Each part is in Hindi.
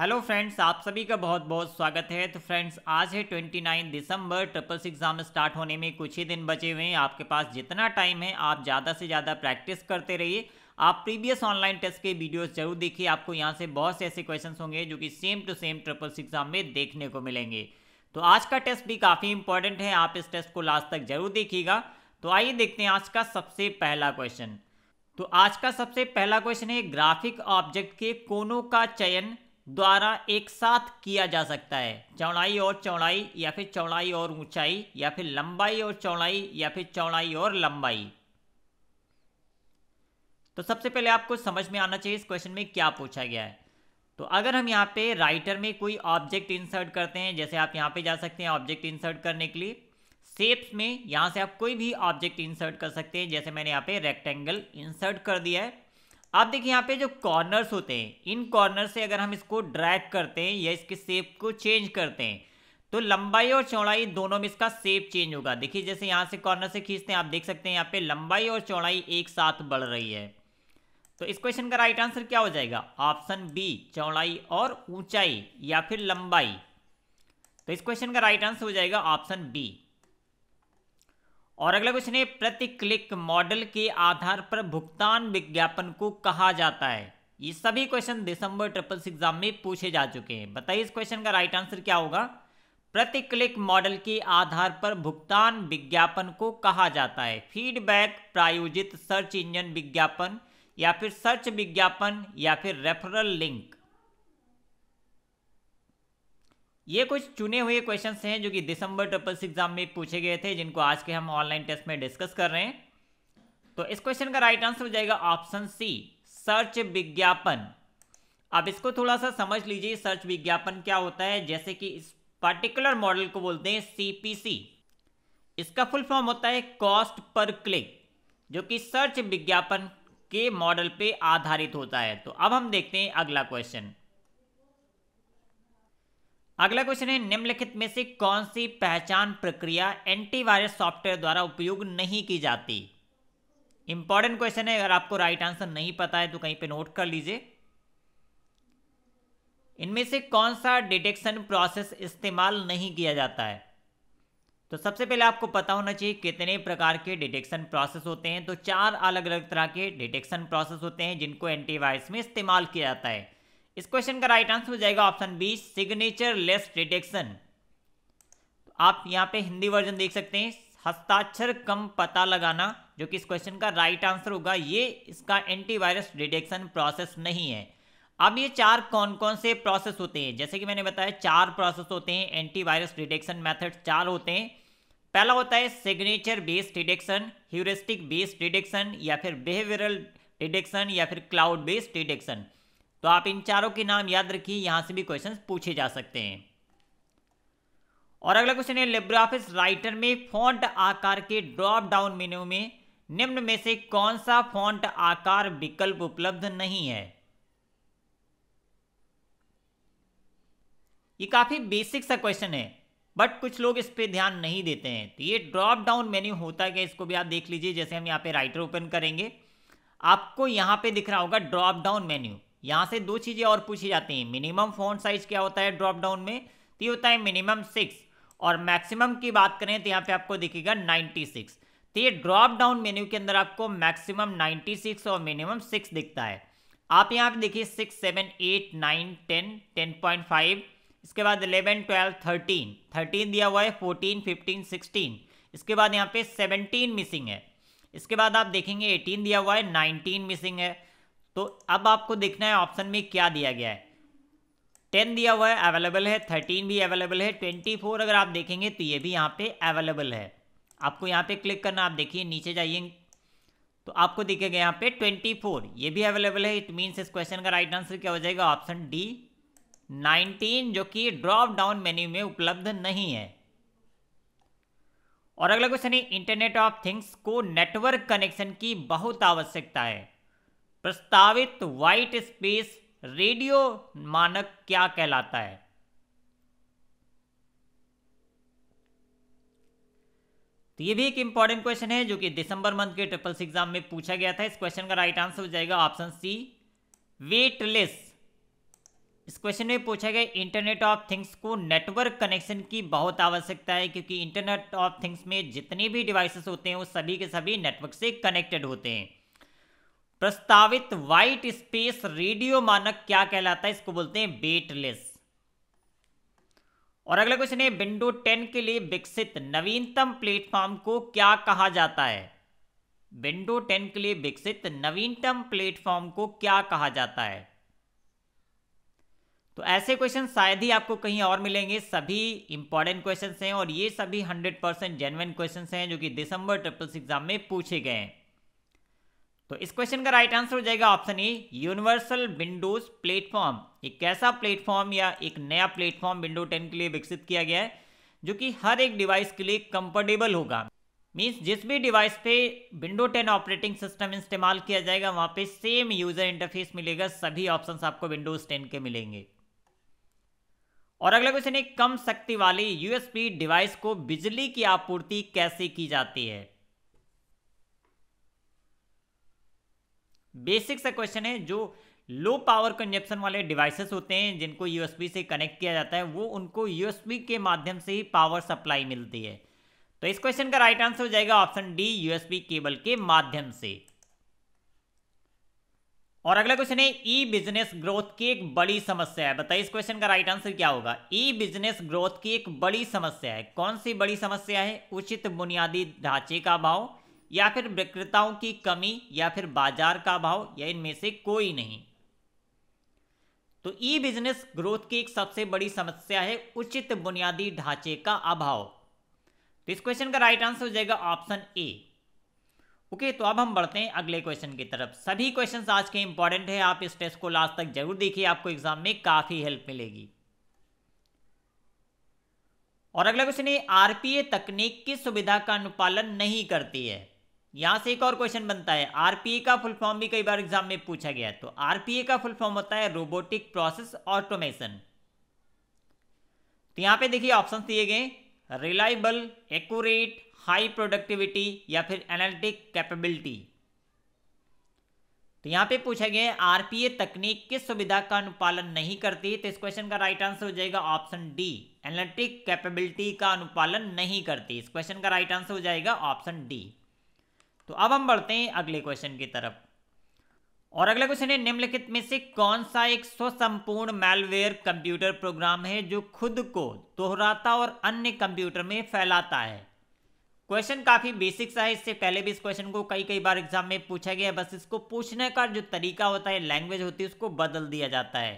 हेलो फ्रेंड्स आप सभी का बहुत बहुत स्वागत है तो फ्रेंड्स आज है 29 दिसंबर ट्रिपल सिक्स एग्ज़ाम स्टार्ट होने में कुछ ही दिन बचे हुए हैं आपके पास जितना टाइम है आप ज़्यादा से ज़्यादा प्रैक्टिस करते रहिए आप प्रीवियस ऑनलाइन टेस्ट के वीडियोस जरूर देखिए आपको यहाँ से बहुत से ऐसे क्वेश्चन होंगे जो कि same to same triple six exam में देखने को मिलेंगे तो आज का टेस्ट भी काफ़ी इंपॉर्टेंट है आप इस टेस्ट को लास्ट तक जरूर देखिएगा तो आइए देखते हैं आज का सबसे पहला क्वेश्चन तो आज का सबसे पहला क्वेश्चन है ग्राफिक ऑब्जेक्ट के कोनों का चयन द्वारा एक साथ किया जा सकता है चौड़ाई और चौड़ाई या फिर चौड़ाई और ऊंचाई या फिर लंबाई और चौड़ाई या फिर चौड़ाई और लंबाई तो सबसे पहले आपको समझ में आना चाहिए इस क्वेश्चन में क्या पूछा गया है तो अगर हम यहाँ पे राइटर में कोई ऑब्जेक्ट इंसर्ट करते हैं जैसे आप यहाँ पे जा सकते हैं ऑब्जेक्ट इंसर्ट करने के लिए सेप्स में यहाँ से आप कोई भी ऑब्जेक्ट इंसर्ट कर सकते हैं जैसे मैंने यहाँ पे रेक्टेंगल इंसर्ट कर दिया है आप देखिए यहाँ पे जो कॉर्नर्स होते हैं इन कॉर्नर से अगर हम इसको ड्रैग करते हैं या इसके सेप को चेंज करते हैं तो लंबाई और चौड़ाई दोनों में इसका शेप चेंज होगा देखिए जैसे यहाँ से कॉर्नर से खींचते हैं आप देख सकते हैं यहाँ पे लंबाई और चौड़ाई एक साथ बढ़ रही है तो इस क्वेश्चन का राइट आंसर क्या हो जाएगा ऑप्शन बी चौड़ाई और ऊंचाई या फिर लंबाई तो इस क्वेश्चन का राइट आंसर हो जाएगा ऑप्शन बी और अगला क्वेश्चन है प्रति क्लिक मॉडल के आधार पर भुगतान विज्ञापन को कहा जाता है ये सभी क्वेश्चन दिसंबर ट्रिपल एग्जाम में पूछे जा चुके हैं बताइए इस क्वेश्चन का राइट आंसर क्या होगा प्रति क्लिक मॉडल के आधार पर भुगतान विज्ञापन को कहा जाता है फीडबैक प्रायोजित सर्च इंजन विज्ञापन या फिर सर्च विज्ञापन या फिर रेफरल लिंक ये कुछ चुने हुए क्वेश्चन हैं जो कि दिसंबर ट्रिपल एग्जाम में पूछे गए थे जिनको आज के हम ऑनलाइन टेस्ट में डिस्कस कर रहे हैं तो इस क्वेश्चन का राइट आंसर हो जाएगा ऑप्शन सी सर्च विज्ञापन अब इसको थोड़ा सा समझ लीजिए सर्च विज्ञापन क्या होता है जैसे कि इस पर्टिकुलर मॉडल को बोलते हैं सीपीसी इसका फुल फॉर्म होता है कॉस्ट पर क्लिक जो कि सर्च विज्ञापन के मॉडल पे आधारित होता है तो अब हम देखते हैं अगला क्वेश्चन अगला क्वेश्चन है निम्नलिखित में से कौन सी पहचान प्रक्रिया एंटीवायरस सॉफ्टवेयर द्वारा उपयोग नहीं की जाती इंपॉर्टेंट क्वेश्चन है अगर आपको राइट आंसर नहीं पता है तो कहीं पे नोट कर लीजिए इनमें से कौन सा डिटेक्शन प्रोसेस इस्तेमाल नहीं किया जाता है तो सबसे पहले आपको पता होना चाहिए कितने प्रकार के डिटेक्शन प्रोसेस होते हैं तो चार अलग अलग तरह के डिटेक्शन प्रोसेस होते हैं जिनको एंटीवायरस में इस्तेमाल किया जाता है इस क्वेश्चन का राइट आंसर हो जाएगा option B signature less detection तो आप यहाँ पे हिंदी वर्जन देख सकते हैं हस्ताक्षर कम पता लगाना जो कि इस क्वेश्चन का राइट आंसर होगा ये इसका एंटीवायरस डिटेक्शन प्रोसेस नहीं है अब ये चार कौन कौन से प्रोसेस होते हैं जैसे कि मैंने बताया चार प्रोसेस होते हैं एंटीवायरस डिटेक्शन मेथड चार होते हैं पहला होता है signature based detection heuristic based detection या फिर बिहेवियरल डिटेक्शन या फिर क्लाउड बेस्ड डिटेक्शन तो आप इन चारों के नाम याद रखिए यहां से भी क्वेश्चन पूछे जा सकते हैं और अगला क्वेश्चन है लिब्रोफिस राइटर में फॉन्ट आकार के ड्रॉप डाउन मेन्यू में निम्न में से कौन सा फॉन्ट आकार विकल्प उपलब्ध नहीं है ये काफी बेसिक सा क्वेश्चन है बट कुछ लोग इस पर ध्यान नहीं देते हैं तो ये ड्रॉप डाउन मेन्यू होता है क्या इसको भी आप देख लीजिए जैसे हम यहाँ पे राइटर ओपन करेंगे आपको यहाँ पे दिख रहा होगा ड्रॉप डाउन मेन्यू यहाँ से दो चीज़ें और पूछी जाती हैं मिनिमम फोन साइज़ क्या होता है ड्रॉप डाउन में तो ये होता है मिनिमम सिक्स और मैक्सिमम की बात करें तो यहाँ पे आपको दिखेगा नाइन्टी सिक्स तो ये ड्रॉप डाउन मेन्यू के अंदर आपको मैक्सिमम नाइन्टी सिक्स और मिनिमम सिक्स दिखता है आप यहाँ पे देखिए six seven eight nine ten ten point five इसके बाद इलेवन ट्वेल्व थर्टीन थर्टीन दिया हुआ है फोर्टीन फिफ्टीन सिक्सटीन इसके बाद यहाँ पे सेवनटीन मिसिंग है इसके बाद आप देखेंगे एटीन दिया हुआ है नाइनटीन मिसिंग है तो अब आपको देखना है ऑप्शन में क्या दिया गया है टेन दिया हुआ है अवेलेबल है थर्टीन भी अवेलेबल है ट्वेंटी फोर अगर आप देखेंगे तो ये भी यहाँ पे अवेलेबल है आपको यहाँ पे क्लिक करना आप देखिए नीचे जाइए तो आपको दिखेगा यहाँ पे ट्वेंटी फोर ये भी अवेलेबल है इट मीन्स इस क्वेश्चन का राइट आंसर क्या हो जाएगा ऑप्शन डी नाइनटीन जो कि ड्रॉप डाउन मेन्यू में उपलब्ध नहीं है और अगला क्वेश्चन है इंटरनेट ऑफ थिंग्स को नेटवर्क कनेक्शन की बहुत आवश्यकता है प्रस्तावित वाइट स्पेस रेडियो मानक क्या कहलाता है तो ये भी एक इंपॉर्टेंट क्वेश्चन है जो कि दिसंबर मंथ के ट्रिपल एग्जाम में पूछा गया था इस क्वेश्चन का राइट आंसर हो जाएगा ऑप्शन सी वेटलेस इस क्वेश्चन में पूछा गया इंटरनेट ऑफ थिंग्स को नेटवर्क कनेक्शन की बहुत आवश्यकता है क्योंकि इंटरनेट ऑफ थिंग्स में जितने भी डिवाइसेस होते हैं वो सभी के सभी नेटवर्क से कनेक्टेड होते हैं प्रस्तावित वाइट स्पेस रेडियो मानक क्या कहलाता है इसको बोलते हैं बेटलेस और अगला क्वेश्चन है विंडो 10 के लिए विकसित नवीनतम प्लेटफॉर्म को क्या कहा जाता है विंडो 10 के लिए विकसित नवीनतम प्लेटफॉर्म को क्या कहा जाता है तो ऐसे क्वेश्चन शायद ही आपको कहीं और मिलेंगे सभी इंपॉर्टेंट क्वेश्चन हैं और ये सभी 100 परसेंट जेनवन क्वेश्चन हैं जो कि दिसंबर ट्रिपल्स एग्जाम में पूछे गए हैं तो इस क्वेश्चन का राइट आंसर हो जाएगा option A universal windows platform एक कैसा प्लेटफॉर्म या एक नया प्लेटफॉर्म विंडो 10 के लिए विकसित किया गया है जो कि हर एक डिवाइस के लिए कंफर्टेबल होगा मीन्स जिस भी डिवाइस पे विंडो 10 ऑपरेटिंग सिस्टम इस्तेमाल किया जाएगा वहां पे सेम यूजर इंटरफेस मिलेगा सभी ऑप्शन आपको विंडोज टेन के मिलेंगे और अगला क्वेश्चन है कम शक्ति वाली यूएसपी डिवाइस को बिजली की आपूर्ति कैसे की जाती है बेसिक सा क्वेश्चन है जो लो पावर कंजप्शन वाले डिवाइसेस होते हैं जिनको यूएसबी से कनेक्ट किया जाता है वो उनको यूएसबी के माध्यम से ही पावर सप्लाई मिलती है तो इस क्वेश्चन का राइट आंसर हो जाएगा ऑप्शन डी यूएसबी केबल के माध्यम से और अगला क्वेश्चन है ई बिजनेस ग्रोथ की एक बड़ी समस्या है बताइए इस क्वेश्चन का राइट आंसर क्या होगा ई बिजनेस ग्रोथ की एक बड़ी समस्या है कौन सी बड़ी समस्या है उचित बुनियादी ढांचे का अभाव या फिर विक्रेताओं की कमी या फिर बाजार का अभाव या इनमें से कोई नहीं तो ई बिजनेस ग्रोथ की एक सबसे बड़ी समस्या है उचित बुनियादी ढांचे का अभाव तो इस क्वेश्चन का राइट आंसर हो जाएगा ऑप्शन ए ओके तो अब हम बढ़ते हैं अगले क्वेश्चन की तरफ सभी क्वेश्चंस आज के इंपॉर्टेंट है आप इस टेस्ट को लास्ट तक जरूर देखिए आपको एग्जाम में काफ़ी हेल्प मिलेगी और अगला क्वेश्चन है आरपीए तकनीक की सुविधा का अनुपालन नहीं करती है यहां से एक और क्वेश्चन बनता है आरपीए का फुल फॉर्म भी कई बार एग्जाम में पूछा गया तो आरपीए का फुल फॉर्म होता है रोबोटिक प्रोसेस ऑटोमेशन तो यहां पे देखिए ऑप्शन दिए गए रिलायबल एक्यूरेट हाई प्रोडक्टिविटी या फिर एनालिटिक कैपेबिलिटी तो यहां पे पूछा गया है आरपीए तकनीक किस सुविधा का अनुपालन नहीं करती तो इस क्वेश्चन का राइट आंसर हो जाएगा ऑप्शन डी एनालिटिक कैपेबिलिटी का अनुपालन नहीं करती इस क्वेश्चन का राइट आंसर हो जाएगा ऑप्शन डी तो अब हम बढ़ते हैं अगले क्वेश्चन की तरफ और अगला क्वेश्चन है निम्नलिखित में से कौन सा एक स्वसंपूर्ण मेलवेयर कंप्यूटर प्रोग्राम है जो खुद को दोहराता और अन्य कंप्यूटर में फैलाता है क्वेश्चन काफ़ी बेसिक सा है इससे पहले भी इस क्वेश्चन को कई कई बार एग्जाम में पूछा गया है बस इसको पूछने का जो तरीका होता है लैंग्वेज होती है उसको बदल दिया जाता है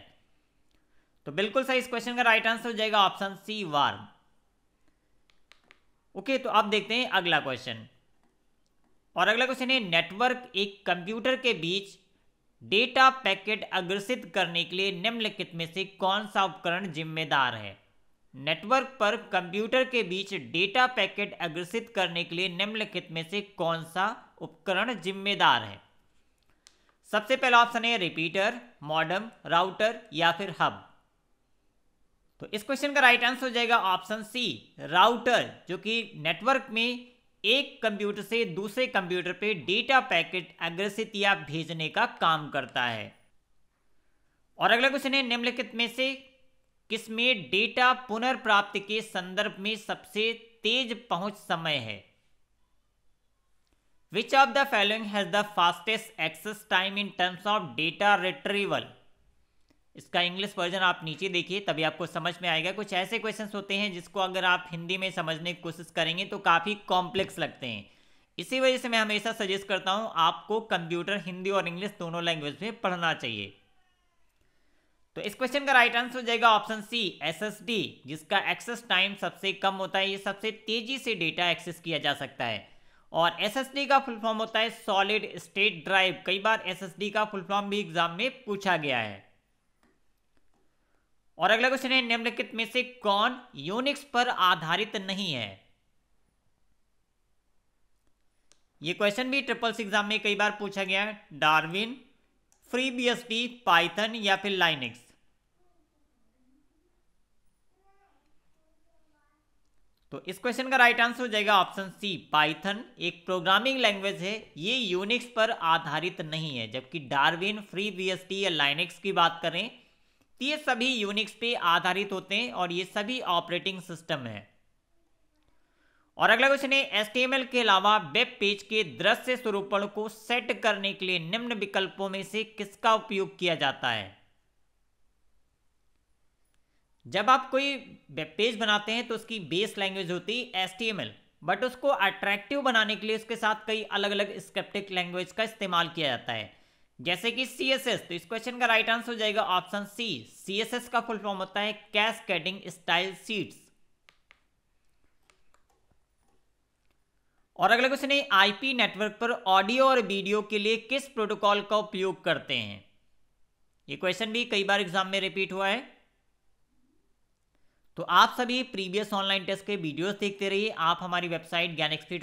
तो बिल्कुल सही इस क्वेश्चन का राइट आंसर हो जाएगा ऑप्शन सी वार ओके तो अब देखते हैं अगला क्वेश्चन और अगला क्वेश्चन है नेटवर्क एक कंप्यूटर के बीच डेटा पैकेट अग्रसित करने के लिए निम्नलिखित में से कौन सा उपकरण जिम्मेदार है नेटवर्क पर कंप्यूटर के बीच डेटा पैकेट अग्रसित करने के लिए निम्नलिखित में से कौन सा उपकरण जिम्मेदार है सबसे पहला ऑप्शन है रिपीटर मॉडम राउटर या फिर हब तो इस क्वेश्चन का राइट आंसर हो जाएगा ऑप्शन सी राउटर जो कि नेटवर्क में एक कंप्यूटर से दूसरे कंप्यूटर पे डेटा पैकेट अग्रसित या भेजने का काम करता है और अगला क्वेश्चन है निम्नलिखित में से किसमें डेटा पुनर्प्राप्ति के संदर्भ में सबसे तेज पहुंच समय है which of the following has the fastest access time in terms of data retrieval इसका इंग्लिश वर्जन आप नीचे देखिए तभी आपको समझ में आएगा कुछ ऐसे क्वेश्चन होते हैं जिसको अगर आप हिंदी में समझने की कोशिश करेंगे तो काफ़ी कॉम्प्लेक्स लगते हैं इसी वजह से मैं हमेशा सजेस्ट करता हूँ आपको कंप्यूटर हिंदी और इंग्लिश दोनों लैंग्वेज में पढ़ना चाहिए तो इस क्वेश्चन का राइट आंसर हो जाएगा ऑप्शन सी एसएसडी जिसका एक्सेस टाइम सबसे कम होता है ये सबसे तेजी से डेटा एक्सेस किया जा सकता है और एसएसडी का फुल फॉर्म होता है सॉलिड स्टेट ड्राइव कई बार एसएसडी का फुल फॉर्म भी एग्जाम में पूछा गया है और अगला क्वेश्चन है निम्नलिखित में से कौन यूनिक्स पर आधारित नहीं है यह क्वेश्चन भी ट्रिपल्स एग्जाम में कई बार पूछा गया है डार्विन फ्री बी पाइथन या फिर लाइनिक्स तो इस क्वेश्चन का राइट आंसर हो जाएगा ऑप्शन सी पाइथन एक प्रोग्रामिंग लैंग्वेज है ये यूनिक्स पर आधारित नहीं है जबकि डार्विन फ्री बीएसटी या लाइनिक्स की बात करें तो ये सभी यूनिक्स पे आधारित होते हैं और ये सभी ऑपरेटिंग सिस्टम है और अगला क्वेश्चन है एस के अलावा वेब पेज के दृश्य स्वरूपण को सेट करने के लिए निम्न विकल्पों में से किसका उपयोग किया जाता है जब आप कोई वेब पेज बनाते हैं तो उसकी बेस लैंग्वेज होती है एस बट उसको अट्रैक्टिव बनाने के लिए उसके साथ कई अलग अलग स्क्रिप्टिक लैंग्वेज का इस्तेमाल किया जाता है जैसे कि सी एस एस तो इस क्वेश्चन का राइट आंसर हो जाएगा option C C S S का फुल फॉर्म होता है कैस्केडिंग स्टाइल सीट्स और अगला क्वेश्चन है आईपी नेटवर्क पर ऑडियो और वीडियो के लिए किस प्रोटोकॉल का उपयोग करते हैं ये क्वेश्चन भी कई बार एग्जाम में रिपीट हुआ है तो आप सभी प्रीवियस ऑनलाइन टेस्ट के वीडियोस देखते रहिए आप हमारी वेबसाइट ज्ञानएक्सपी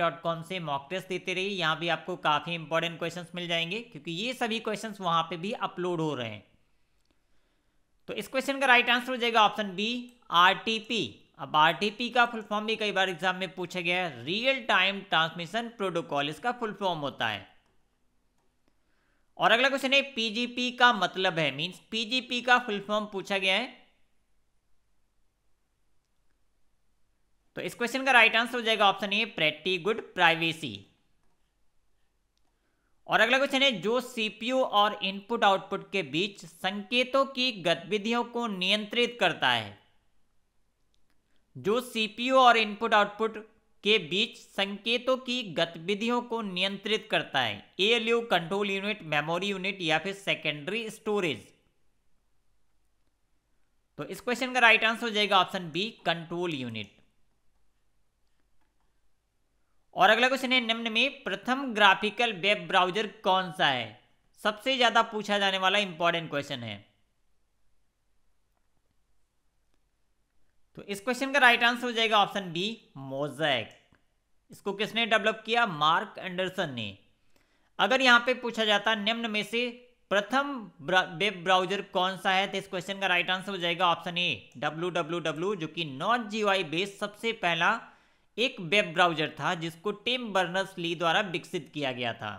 से मॉक टेस्ट देते रहिए यहाँ भी आपको काफ़ी इंपॉर्टेंट क्वेश्चंस मिल जाएंगे क्योंकि ये सभी क्वेश्चंस वहाँ पे भी अपलोड हो रहे हैं तो इस क्वेश्चन का राइट आंसर हो जाएगा ऑप्शन बी आर अब आर का फुल फॉर्म भी कई बार एग्जाम में पूछा गया है रियल टाइम ट्रांसमिशन प्रोटोकॉल इसका फुल फॉर्म होता है और अगला क्वेश्चन है पीजीपी का मतलब है मींस पीजीपी का फुल फॉर्म पूछा गया है तो इस क्वेश्चन का राइट आंसर हो जाएगा option A pretty good privacy और अगला क्वेश्चन है जो सीपीयू और इनपुट आउटपुट के बीच संकेतों की गतिविधियों को नियंत्रित करता है जो सीपीयू और इनपुट आउटपुट के बीच संकेतों की गतिविधियों को नियंत्रित करता है ALU control unit memory unit या फिर सेकेंडरी स्टोरेज तो इस क्वेश्चन का राइट आंसर हो जाएगा ऑप्शन बी कंट्रोल यूनिट और अगला क्वेश्चन है निम्न में प्रथम ग्राफिकल वेब ब्राउजर कौन सा है सबसे ज्यादा पूछा जाने वाला इंपॉर्टेंट क्वेश्चन है तो इस क्वेश्चन का राइट आंसर हो जाएगा ऑप्शन बी मोजैक इसको किसने डेवलप किया मार्क एंडरसन ने अगर यहां पे पूछा जाता निम्न में से प्रथम वेब ब्राउजर कौन सा है तो इस क्वेश्चन का राइट आंसर हो जाएगा option A W W W जो कि नॉट जीवाई बेस्ड सबसे पहला एक वेब ब्राउजर था जिसको टिम बर्नर्स ली द्वारा विकसित किया गया था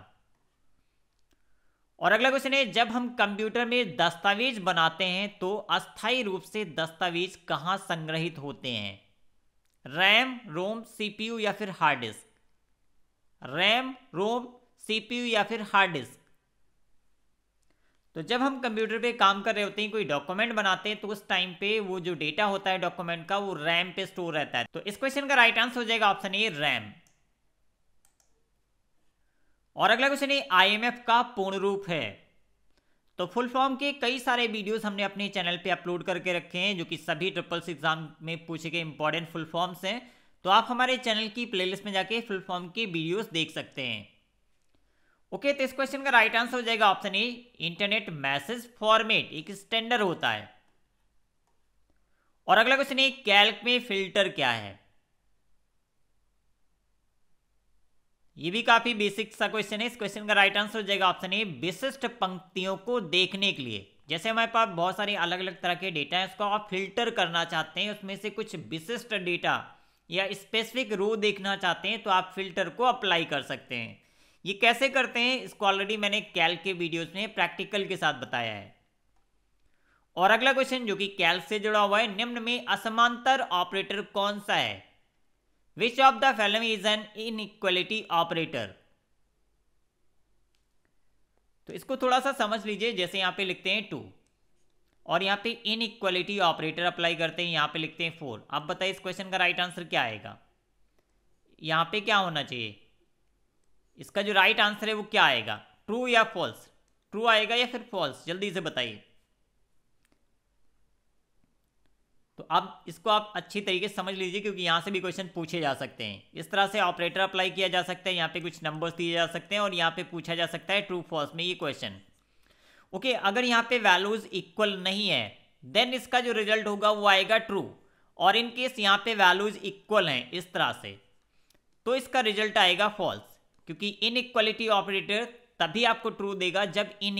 और अगला क्वेश्चन है जब हम कंप्यूटर में दस्तावेज बनाते हैं तो अस्थायी रूप से दस्तावेज कहां संग्रहित होते हैं रैम रोम सीपीयू या फिर hard disk RAM ROM CPU या फिर हार्ड डिस्क तो जब हम कंप्यूटर पे काम कर रहे होते हैं कोई डॉक्यूमेंट बनाते हैं तो उस टाइम पे वो जो डेटा होता है डॉक्यूमेंट का वो रैम पे स्टोर रहता है तो इस क्वेश्चन का राइट आंसर हो जाएगा ऑप्शन ए रैम और अगला क्वेश्चन है आईएमएफ का पूर्ण रूप है तो फुल फॉर्म के कई सारे वीडियोस हमने अपने चैनल पे अपलोड करके रखे हैं जो कि सभी ट्रिपल्स एग्जाम में पूछे गए इंपॉर्टेंट फुल फॉर्म्स हैं तो आप हमारे चैनल की प्लेलिस्ट में जाके फुल फॉर्म के वीडियोस देख सकते हैं ओके तो इस क्वेश्चन का राइट आंसर हो जाएगा option A internet message format एक स्टैंडर्ड होता है और अगला क्वेश्चन है कैल्क में फिल्टर क्या है ये भी काफी बेसिक सा क्वेश्चन है इस क्वेश्चन का राइट आंसर हो जाएगा ऑप्शन ए विशिष्ट पंक्तियों को देखने के लिए जैसे हमारे पास बहुत सारे अलग अलग तरह के डेटा है उसको आप फिल्टर करना चाहते हैं उसमें से कुछ विशिष्ट डेटा या स्पेसिफिक रो देखना चाहते हैं तो आप फिल्टर को अप्लाई कर सकते हैं ये कैसे करते हैं इसको ऑलरेडी मैंने कैल के वीडियोस में प्रैक्टिकल के साथ बताया है और अगला क्वेश्चन जो कि कैल से जुड़ा हुआ है निम्न में असमांतर ऑपरेटर कौन सा है which of the following is an inequality operator तो इसको थोड़ा सा समझ लीजिए जैसे यहां पे लिखते हैं टू और यहां पे इनइक्वलिटी ऑपरेटर अप्लाई करते हैं यहां पे लिखते हैं फोर आप बताइए इस क्वेश्चन का राइट आंसर क्या आएगा यहाँ पे क्या होना चाहिए इसका जो राइट आंसर है वो क्या आएगा ट्रू या फॉल्स ट्रू आएगा या फिर फॉल्स जल्दी से बताइए तो अब इसको आप अच्छी तरीके से समझ लीजिए क्योंकि यहाँ से भी क्वेश्चन पूछे जा सकते हैं इस तरह से ऑपरेटर अप्लाई किया जा सकता है यहाँ पे कुछ नंबर्स दिए जा सकते हैं और यहाँ पे पूछा जा सकता है ट्रू फॉल्स में ये क्वेश्चन ओके अगर यहाँ पे वैल्यूज इक्वल नहीं है देन इसका जो रिजल्ट होगा वो आएगा ट्रू और इनकेस यहाँ पे वैल्यूज इक्वल हैं इस तरह से तो इसका रिजल्ट आएगा फॉल्स क्योंकि इन ऑपरेटर तभी आपको ट्रू देगा जब इन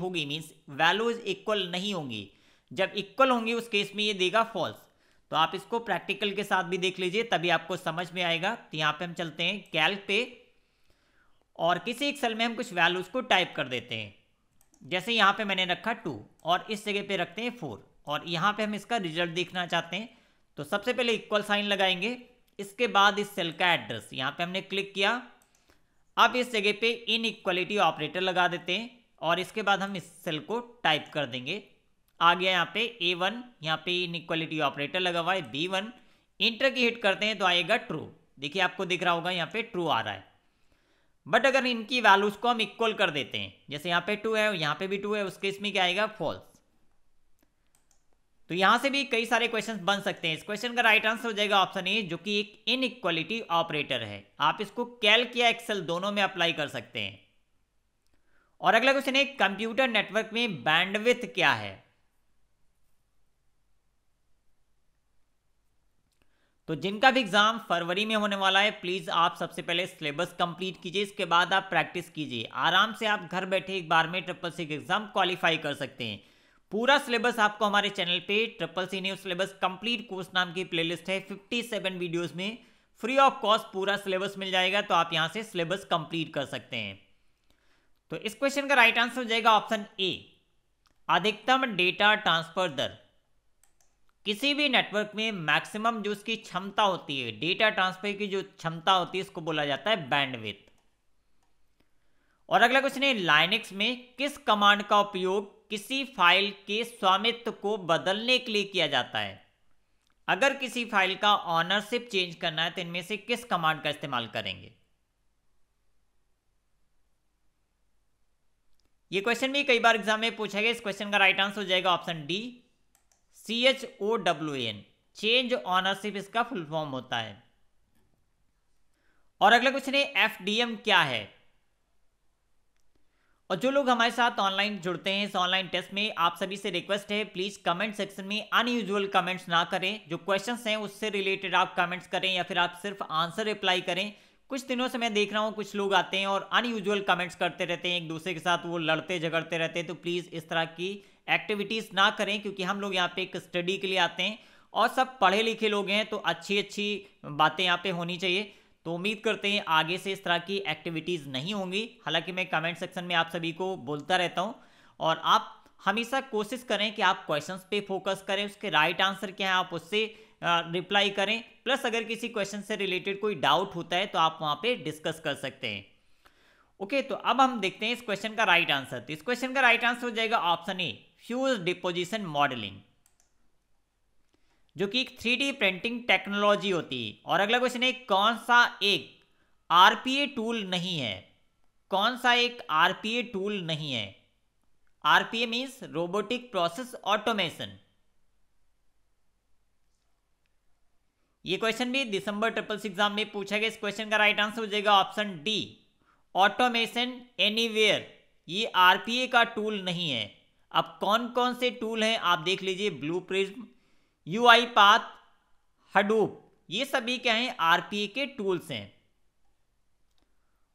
होगी मीन्स वैल्यूज इक्वल नहीं होंगी जब इक्वल होंगी उस केस में ये देगा फॉल्स तो आप इसको प्रैक्टिकल के साथ भी देख लीजिए तभी आपको समझ में आएगा तो यहाँ पे हम चलते हैं कैल्क पे और किसी एक सेल में हम कुछ वैल्यूज को टाइप कर देते हैं जैसे यहाँ पे मैंने रखा टू और इस जगह पे रखते हैं फोर और यहाँ पे हम इसका रिजल्ट देखना चाहते हैं तो सबसे पहले इक्वल साइन लगाएंगे इसके बाद इस सेल का एड्रेस यहाँ पर हमने क्लिक किया अब इस जगह पे इन इक्वलिटी ऑपरेटर लगा देते हैं और इसके बाद हम इस सेल को टाइप कर देंगे आ गया यहाँ पे ए वन यहाँ पे इन इक्वलिटी ऑपरेटर लगा हुआ है B one enter key hit करते हैं तो आएगा ट्रू देखिए आपको दिख रहा होगा यहाँ पे ट्रू आ रहा है बट अगर इनकी वैल्यूज को हम इक्वल कर देते हैं जैसे यहाँ पे टू है यहाँ पे भी टू है उसके इसमें क्या आएगा फॉल्स तो यहां से भी कई सारे क्वेश्चन बन सकते हैं इस क्वेश्चन का राइट आंसर हो जाएगा ऑप्शन ए जो कि एक इन इक्वालिटी ऑपरेटर है आप इसको कैल्क या एक्सेल दोनों में अप्लाई कर सकते हैं और अगला क्वेश्चन है कंप्यूटर नेटवर्क में बैंडविथ क्या है तो जिनका भी एग्जाम फरवरी में होने वाला है प्लीज आप सबसे पहले सिलेबस कंप्लीट कीजिए इसके बाद आप प्रैक्टिस कीजिए आराम से आप घर बैठे एक बार में ट्रिपल सिक्स एग्जाम क्वालिफाई कर सकते हैं पूरा सिलेबस आपको हमारे चैनल पे triple C news syllabus complete course नाम की प्लेलिस्ट है 57 वीडियोस में फ्री ऑफ कॉस्ट पूरा सिलेबस मिल जाएगा तो आप यहां से सिलेबस कंप्लीट कर सकते हैं तो इस क्वेश्चन का राइट आंसर हो जाएगा ऑप्शन ए अधिकतम डेटा ट्रांसफर दर किसी भी नेटवर्क में मैक्सिमम जो उसकी क्षमता होती है डेटा ट्रांसफर की जो क्षमता होती है इसको बोला जाता है बैंडविथ और अगला क्वेश्चन है लाइनिक्स में किस कमांड का उपयोग किसी फाइल के स्वामित्व को बदलने के लिए किया जाता है अगर किसी फाइल का ऑनरशिप चेंज करना है तो इनमें से किस कमांड का इस्तेमाल करेंगे ये क्वेश्चन भी कई बार एग्जाम में पूछा गया इस क्वेश्चन का राइट आंसर हो जाएगा option D C H O W N change ownership इसका फुल फॉर्म होता है और अगला क्वेश्चन है एफ क्या है और जो लोग हमारे साथ ऑनलाइन जुड़ते हैं इस ऑनलाइन टेस्ट में आप सभी से रिक्वेस्ट है प्लीज़ कमेंट सेक्शन में अनयूजुअल कमेंट्स ना करें जो क्वेश्चंस हैं उससे रिलेटेड आप कमेंट्स करें या फिर आप सिर्फ आंसर रिप्लाई करें कुछ दिनों से मैं देख रहा हूँ कुछ लोग आते हैं और अनयूजुअल कमेंट्स करते रहते हैं एक दूसरे के साथ वो लड़ते झगड़ते रहते हैं तो प्लीज़ इस तरह की एक्टिविटीज़ ना करें क्योंकि हम लोग यहाँ पे एक स्टडी के लिए आते हैं और सब पढ़े लिखे लोग हैं तो अच्छी अच्छी बातें यहाँ पे होनी चाहिए तो उम्मीद करते हैं आगे से इस तरह की एक्टिविटीज़ नहीं होंगी हालांकि मैं कमेंट सेक्शन में आप सभी को बोलता रहता हूँ और आप हमेशा कोशिश करें कि आप क्वेश्चंस पे फोकस करें उसके राइट आंसर क्या है आप उससे रिप्लाई करें प्लस अगर किसी क्वेश्चन से रिलेटेड कोई डाउट होता है तो आप वहाँ पे डिस्कस कर सकते हैं ओके तो अब हम देखते हैं इस क्वेश्चन का राइट आंसर तो इस क्वेश्चन का राइट आंसर हो जाएगा option A fuse deposition modelling जो कि एक थ्री प्रिंटिंग टेक्नोलॉजी होती है और अगला क्वेश्चन है कौन सा एक आर टूल नहीं है कौन सा एक आर टूल नहीं है R P means robotic process automation ये क्वेश्चन भी दिसंबर ट्रिपल एग्जाम में पूछा गया इस क्वेश्चन का राइट आंसर हो जाएगा ऑप्शन डी ऑटोमेशन एनीवेयर ये आरपीए का टूल नहीं है अब कौन कौन से टूल हैं आप देख लीजिए blue prism U I path Hadoop ये सभी क्या हैं आरपीए के टूल्स हैं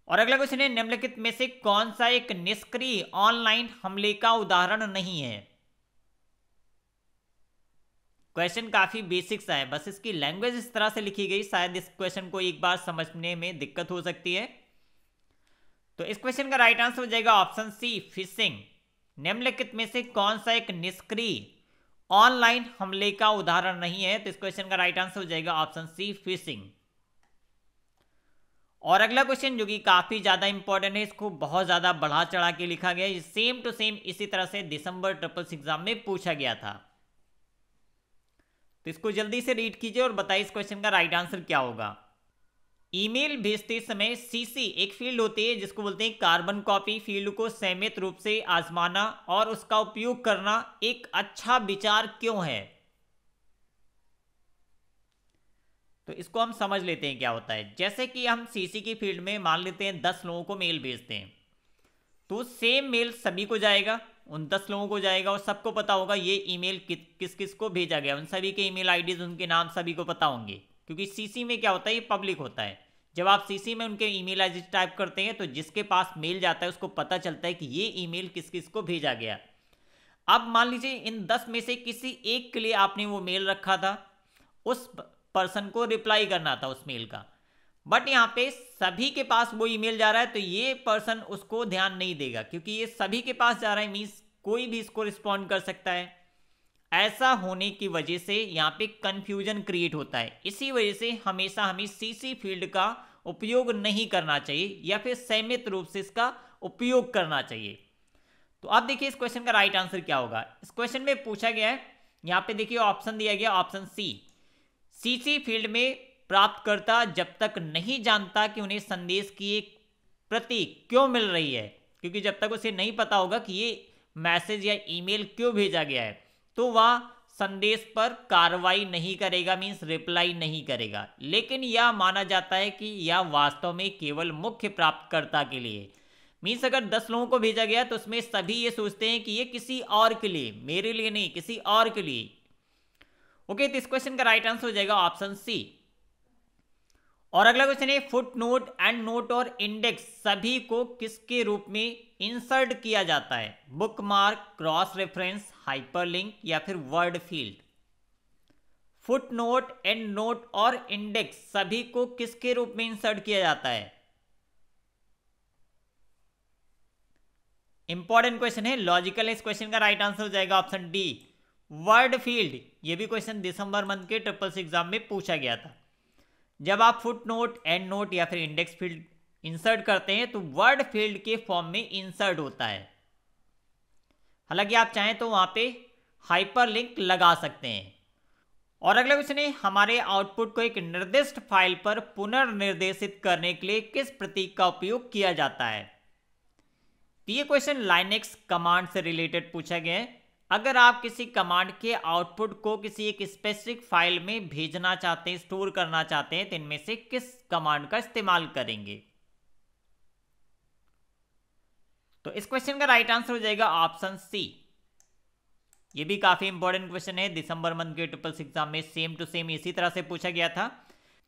और अगला क्वेश्चन है निम्नलिखित में से कौन सा एक निष्क्रिय ऑनलाइन हमले का उदाहरण नहीं है क्वेश्चन काफी बेसिक्स है बस इसकी लैंग्वेज इस तरह से लिखी गई शायद इस क्वेश्चन को एक बार समझने में दिक्कत हो सकती है तो इस क्वेश्चन का राइट आंसर हो जाएगा ऑप्शन सी फिशिंग निम्नलिखित में से कौन सा एक निष्क्रिय ऑनलाइन हमले का उदाहरण नहीं है तो इस क्वेश्चन का राइट आंसर हो जाएगा ऑप्शन सी फिशिंग और अगला क्वेश्चन जो कि काफ़ी ज़्यादा इंपॉर्टेंट है इसको बहुत ज़्यादा बढ़ा चढ़ा के लिखा गया है सेम टू सेम इसी तरह से दिसंबर ट्रिपल्स एग्जाम में पूछा गया था तो इसको जल्दी से रीड कीजिए और बताइए इस क्वेश्चन का राइट आंसर क्या होगा ईमेल भेजते समय सीसी एक फील्ड होती है जिसको बोलते हैं कार्बन कॉपी फील्ड को सहमित रूप से आजमाना और उसका उपयोग करना एक अच्छा विचार क्यों है तो इसको हम समझ लेते हैं क्या होता है जैसे कि हम सीसी की फील्ड में मान लेते हैं दस लोगों को मेल भेजते हैं तो सेम मेल सभी को जाएगा उन दस लोगों को जाएगा और सबको पता होगा ये ईमेल कि, किस किस को भेजा गया उन सभी के ईमेल आईडीज उनके नाम सभी को पता होंगे क्योंकि सीसी में क्या होता है ये पब्लिक होता है जब आप सीसी में उनके ईमेल आईडी टाइप करते हैं तो जिसके पास मेल जाता है उसको पता चलता है कि ये ईमेल किस किस को भेजा गया अब मान लीजिए इन दस में से किसी एक के लिए आपने वो मेल रखा था उस पर्सन को रिप्लाई करना था उस मेल का बट यहाँ पे सभी के पास वो ईमेल जा रहा है तो ये पर्सन उसको ध्यान नहीं देगा क्योंकि ये सभी के पास जा रहा है मीन्स कोई भी इसको रिस्पॉन्ड कर सकता है ऐसा होने की वजह से यहाँ पे कन्फ्यूजन क्रिएट होता है इसी वजह से हमेशा हमें सीसी फील्ड का उपयोग नहीं करना चाहिए या फिर सीमित रूप से इसका उपयोग करना चाहिए तो अब देखिए इस क्वेश्चन का राइट आंसर क्या होगा इस क्वेश्चन में पूछा गया है यहाँ पे देखिए ऑप्शन दिया गया ऑप्शन सी सीसी फील्ड में प्राप्तकर्ता जब तक नहीं जानता कि उन्हें संदेश की एक प्रति क्यों मिल रही है क्योंकि जब तक उसे नहीं पता होगा कि ये मैसेज या ईमेल क्यों भेजा गया है तो वह संदेश पर कार्रवाई नहीं करेगा मीन्स रिप्लाई नहीं करेगा लेकिन यह माना जाता है कि यह वास्तव में केवल मुख्य प्राप्तकर्ता के लिए मीन्स अगर दस लोगों को भेजा गया तो उसमें सभी ये सोचते हैं कि ये किसी और के लिए मेरे लिए नहीं किसी और के लिए ओके तो इस क्वेश्चन का राइट आंसर हो जाएगा ऑप्शन सी और अगला क्वेश्चन है फुट नोट एंड नोट और इंडेक्स सभी को किसके रूप में इंसर्ट किया जाता है बुकमार्क क्रॉस रेफरेंस हाइपरलिंक या फिर word field footnote endnote और इंडेक्स सभी को किसके रूप में इंसर्ट किया जाता है इंपॉर्टेंट क्वेश्चन है लॉजिकल इस क्वेश्चन का राइट आंसर हो जाएगा ऑप्शन डी वर्ड फील्ड ये भी क्वेश्चन दिसंबर मंथ के ट्रिपल्स एग्जाम में पूछा गया था जब आप फुट नोट एंड नोट या फिर इंडेक्स फील्ड इंसर्ट करते हैं तो वर्ड फील्ड के फॉर्म में इंसर्ट होता है हालांकि आप चाहें तो वहां पे हाइपर लिंक लगा सकते हैं और अगला क्वेश्चन है हमारे आउटपुट को एक निर्दिष्ट फाइल पर पुनर्निर्देशित करने के लिए किस प्रतीक का उपयोग किया जाता है तो ये क्वेश्चन लाइनेक्स कमांड से रिलेटेड पूछा गया है अगर आप किसी कमांड के आउटपुट को किसी एक स्पेसिफिक फाइल में भेजना चाहते हैं स्टोर करना चाहते हैं तो इनमें से किस कमांड का इस्तेमाल करेंगे तो इस क्वेश्चन का राइट आंसर हो जाएगा ऑप्शन सी ये भी काफी इंपॉर्टेंट क्वेश्चन है दिसंबर मंथ के ट्रिपल एग्जाम में सेम टू सेम इसी तरह से पूछा गया था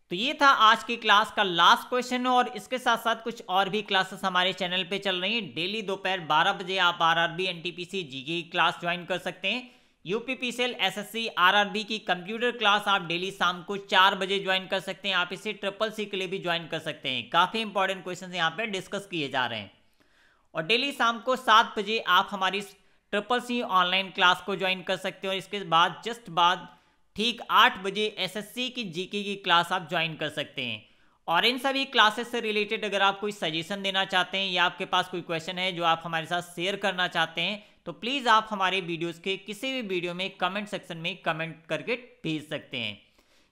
तो ये था आज की क्लास का लास्ट क्वेश्चन और इसके साथ साथ कुछ और भी क्लासेस हमारे चैनल पे चल रही हैं डेली दोपहर 12 बजे आप आर एनटीपीसी बी जी की क्लास ज्वाइन कर सकते हैं यूपीपीसीएल एसएससी आरआरबी की कंप्यूटर क्लास आप डेली शाम को चार बजे ज्वाइन कर सकते हैं आप इसे ट्रिपल सी के लिए भी ज्वाइन कर सकते हैं काफ़ी इंपॉर्टेंट क्वेश्चन यहाँ पर डिस्कस किए जा रहे हैं और डेली शाम को सात बजे आप हमारी ट्रिपल सी ऑनलाइन क्लास को ज्वाइन कर सकते हो और इसके बाद जस्ट बाद ठीक आठ बजे एसएससी की जीके की क्लास आप ज्वाइन कर सकते हैं और इन सभी क्लासेस से रिलेटेड अगर आप कोई सजेशन देना चाहते हैं या आपके पास कोई क्वेश्चन है जो आप हमारे साथ शेयर करना चाहते हैं तो प्लीज़ आप हमारे वीडियोस के किसी भी वीडियो में कमेंट सेक्शन में कमेंट करके भेज सकते हैं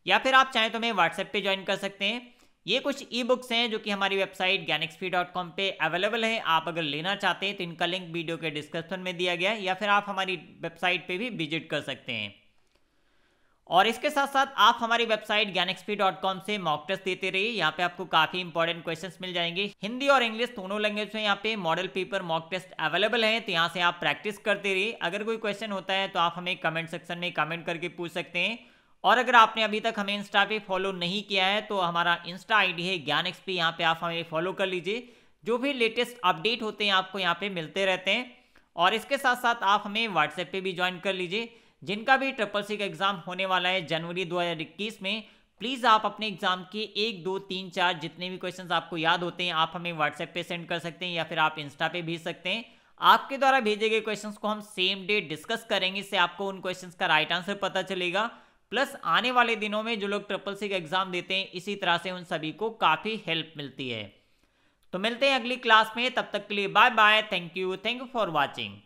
या फिर आप चाहें तो हमें व्हाट्सएप पर ज्वाइन कर सकते हैं ये कुछ ई बुक्स हैं जो कि हमारी वेबसाइट ज्ञानएक्सपी डॉट कॉम पर अवेलेबल है आप अगर लेना चाहते हैं तो इनका लिंक वीडियो के डिस्क्रिप्शन में दिया गया है या फिर आप हमारी वेबसाइट पे भी विजिट कर सकते हैं और इसके साथ साथ आप हमारी वेबसाइट ज्ञानएक्सपी डॉट कॉम से मॉक टेस्ट देते रहिए यहाँ पे आपको काफी इंपॉर्टेंट क्वेश्चन मिल जाएंगे हिंदी और इंग्लिश दोनों लैंग्वेज में यहाँ पे model paper mock test available है तो यहाँ से आप प्रैक्टिस करते रहिए अगर कोई क्वेश्चन होता है तो आप हमें कमेंट सेक्शन में कमेंट करके पूछ सकते हैं और अगर आपने अभी तक हमें इंस्टा पे फॉलो नहीं किया है तो हमारा इंस्टा आईडी है ज्ञान एक्सपी यहाँ पे आप हमें फॉलो कर लीजिए जो भी लेटेस्ट अपडेट होते हैं आपको यहाँ पे मिलते रहते हैं और इसके साथ साथ आप हमें व्हाट्सएप पे भी ज्वाइन कर लीजिए जिनका भी ट्रिपल सी का एग्ज़ाम होने वाला है जनवरी इक्कीस में प्लीज़ आप अपने एग्ज़ाम के एक दो तीन चार जितने भी क्वेश्चन आपको याद होते हैं आप हमें व्हाट्सएप पे सेंड कर सकते हैं या फिर आप इंस्टा पे भेज सकते हैं आपके द्वारा भेजे गए क्वेश्चंस को हम सेम डे डिस्कस करेंगे इससे आपको उन क्वेश्चंस का राइट आंसर पता चलेगा प्लस आने वाले दिनों में जो लोग ट्रिपल सी का एग्ज़ाम देते हैं इसी तरह से उन सभी को काफ़ी हेल्प मिलती है तो मिलते हैं अगली क्लास में तब तक के लिए bye bye thank you thank you for watching